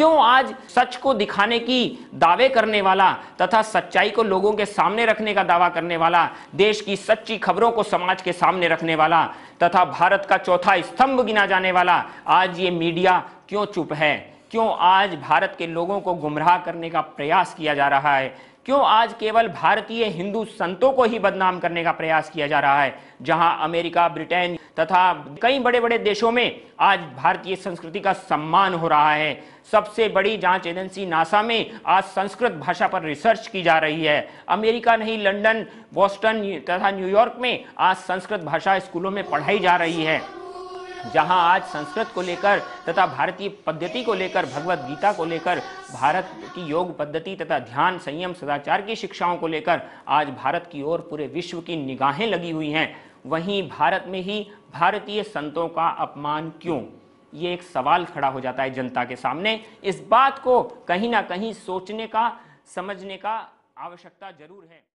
क्यों आज सच को दिखाने की दावे करने वाला तथा सच्चाई को लोगों के सामने रखने का दावा करने वाला देश की सच्ची खबरों को समाज के सामने रखने वाला तथा भारत का चौथा स्तंभ गिना जाने वाला आज ये मीडिया क्यों चुप है क्यों आज भारत के लोगों को गुमराह करने का प्रयास किया जा रहा है क्यों आज केवल भारतीय हिंदू संतों को ही बदनाम करने का प्रयास किया जा रहा है जहां अमेरिका ब्रिटेन तथा कई बड़े बड़े देशों में आज भारतीय संस्कृति का सम्मान हो रहा है सबसे बड़ी जांच एजेंसी नासा में आज संस्कृत भाषा पर रिसर्च की जा रही है अमेरिका नहीं लंदन बॉस्टन तथा न्यूयॉर्क में आज संस्कृत भाषा स्कूलों में पढ़ाई जा रही है जहां आज संस्कृत को लेकर तथा भारतीय पद्धति को लेकर भगवत गीता को लेकर भारत की योग पद्धति तथा ध्यान संयम सदाचार की शिक्षाओं को लेकर आज भारत की ओर पूरे विश्व की निगाहें लगी हुई हैं वहीं भारत में ही भारतीय संतों का अपमान क्यों ये एक सवाल खड़ा हो जाता है जनता के सामने इस बात को कहीं ना कहीं सोचने का समझने का आवश्यकता जरूर है